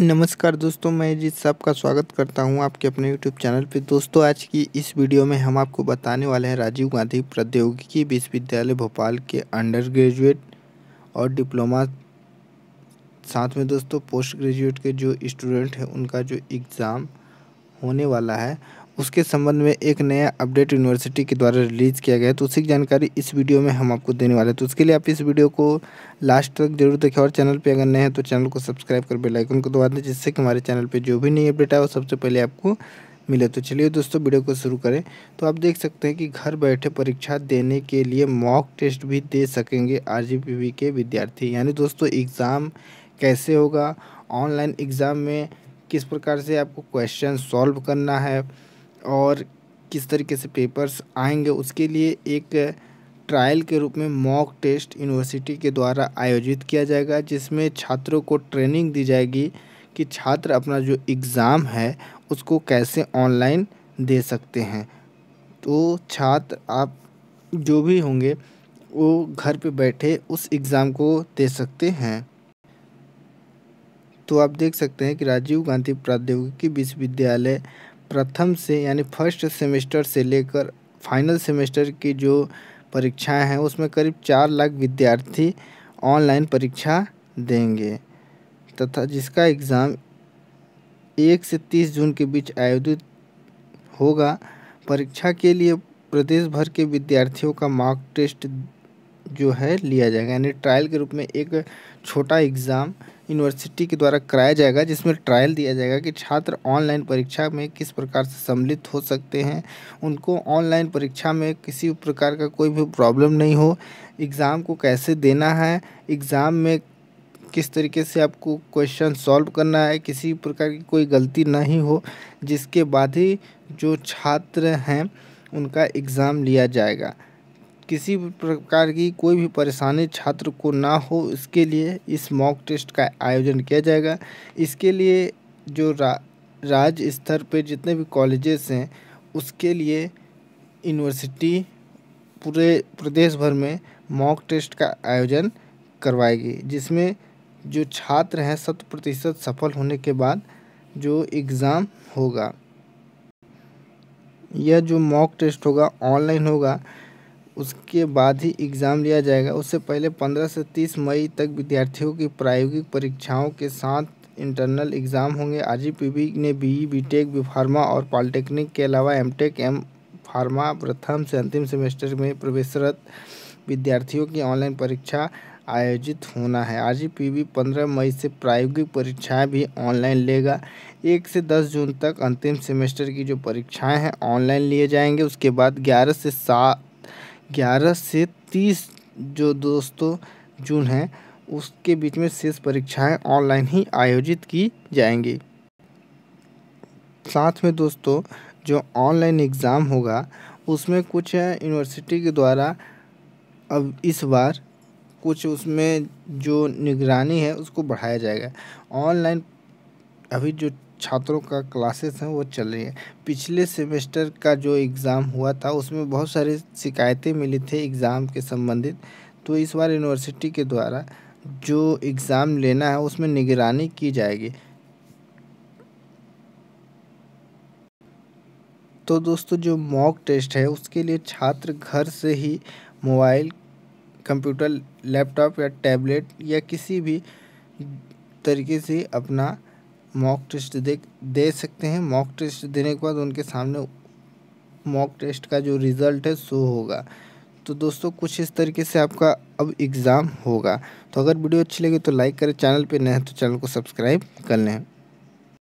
नमस्कार दोस्तों मैं जीत साहब का स्वागत करता हूं आपके अपने यूट्यूब चैनल पे दोस्तों आज की इस वीडियो में हम आपको बताने वाले हैं राजीव गांधी प्रौद्योगिकी विश्वविद्यालय भोपाल के अंडर ग्रेजुएट और डिप्लोमा साथ में दोस्तों पोस्ट ग्रेजुएट के जो स्टूडेंट हैं उनका जो एग्ज़ाम होने वाला है उसके संबंध में एक नया अपडेट यूनिवर्सिटी के द्वारा रिलीज़ किया गया है तो उसी की जानकारी इस वीडियो में हम आपको देने वाले हैं तो उसके लिए आप इस वीडियो को लास्ट तक जरूर देखें और चैनल पे अगर नए हैं तो चैनल को सब्सक्राइब कर बेलाइकन को दबा दें जिससे कि हमारे चैनल पर जो भी नई अपडेट आए वो सबसे पहले आपको मिले तो चलिए दोस्तों वीडियो को शुरू करें तो आप देख सकते हैं कि घर बैठे परीक्षा देने के लिए मॉक टेस्ट भी दे सकेंगे आर के विद्यार्थी यानी दोस्तों एग्ज़ाम कैसे होगा ऑनलाइन एग्ज़ाम में किस प्रकार से आपको क्वेश्चन सॉल्व करना है और किस तरीके से पेपर्स आएंगे उसके लिए एक ट्रायल के रूप में मॉक टेस्ट यूनिवर्सिटी के द्वारा आयोजित किया जाएगा जिसमें छात्रों को ट्रेनिंग दी जाएगी कि छात्र अपना जो एग्ज़ाम है उसको कैसे ऑनलाइन दे सकते हैं तो छात्र आप जो भी होंगे वो घर पे बैठे उस एग्ज़ाम को दे सकते हैं तो आप देख सकते हैं कि राजीव गांधी प्रौद्योगिकी विश्वविद्यालय प्रथम से यानी फर्स्ट सेमेस्टर से लेकर फाइनल सेमेस्टर की जो परीक्षाएं हैं उसमें करीब चार लाख विद्यार्थी ऑनलाइन परीक्षा देंगे तथा जिसका एग्ज़ाम एक से तीस जून के बीच आयोजित होगा परीक्षा के लिए प्रदेश भर के विद्यार्थियों का मार्क टेस्ट जो है लिया जाएगा यानी ट्रायल के रूप में एक छोटा एग्ज़ाम यूनिवर्सिटी के द्वारा कराया जाएगा जिसमें ट्रायल दिया जाएगा कि छात्र ऑनलाइन परीक्षा में किस प्रकार से सम्मिलित हो सकते हैं उनको ऑनलाइन परीक्षा में किसी प्रकार का कोई भी प्रॉब्लम नहीं हो एग्ज़ाम को कैसे देना है एग्ज़ाम में किस तरीके से आपको क्वेश्चन सॉल्व करना है किसी प्रकार की कोई गलती नहीं हो जिसके बाद ही जो छात्र हैं उनका एग्ज़ाम लिया जाएगा किसी भी प्रकार की कोई भी परेशानी छात्र को ना हो इसके लिए इस मॉक टेस्ट का आयोजन किया जाएगा इसके लिए जो रा, राज्य स्तर पर जितने भी कॉलेजेस हैं उसके लिए यूनिवर्सिटी पूरे प्रदेश भर में मॉक टेस्ट का आयोजन करवाएगी जिसमें जो छात्र हैं शत प्रतिशत सफल होने के बाद जो एग्ज़ाम होगा यह जो मॉक टेस्ट होगा ऑनलाइन होगा उसके बाद ही एग्ज़ाम लिया जाएगा उससे पहले 15 से 30 मई तक विद्यार्थियों की प्रायोगिक परीक्षाओं के साथ इंटरनल एग्ज़ाम होंगे आर पीबी ने बी बीटेक बी फार्मा और पॉलिटेक्निक के अलावा एम टेक एम फार्मा प्रथम से अंतिम सेमेस्टर में प्रवेशरत विद्यार्थियों की ऑनलाइन परीक्षा आयोजित होना है आर जी पी पंद्रह मई से प्रायोगिक परीक्षाएं भी ऑनलाइन लेगा एक से दस जून तक अंतिम सेमेस्टर की जो परीक्षाएं हैं ऑनलाइन लिए जाएंगे उसके बाद ग्यारह से सात ग्यारह से तीस जो दोस्तों जून है उसके बीच में शेष परीक्षाएं ऑनलाइन ही आयोजित की जाएंगी साथ में दोस्तों जो ऑनलाइन एग्ज़ाम होगा उसमें कुछ यूनिवर्सिटी के द्वारा अब इस बार कुछ उसमें जो निगरानी है उसको बढ़ाया जाएगा ऑनलाइन अभी जो छात्रों का क्लासेस हैं वो चल रही है पिछले सेमेस्टर का जो एग्ज़ाम हुआ था उसमें बहुत सारी शिकायतें मिली थी एग्ज़ाम के संबंधित तो इस बार यूनिवर्सिटी के द्वारा जो एग्ज़ाम लेना है उसमें निगरानी की जाएगी तो दोस्तों जो मॉक टेस्ट है उसके लिए छात्र घर से ही मोबाइल कंप्यूटर लैपटॉप या टैबलेट या किसी भी तरीके से अपना मॉक टेस्ट दे दे सकते हैं मॉक टेस्ट देने के बाद उनके सामने मॉक टेस्ट का जो रिज़ल्ट है शो होगा तो दोस्तों कुछ इस तरीके से आपका अब एग्ज़ाम होगा तो अगर वीडियो अच्छी लगी तो लाइक करें चैनल पे नए हैं तो चैनल को सब्सक्राइब कर लें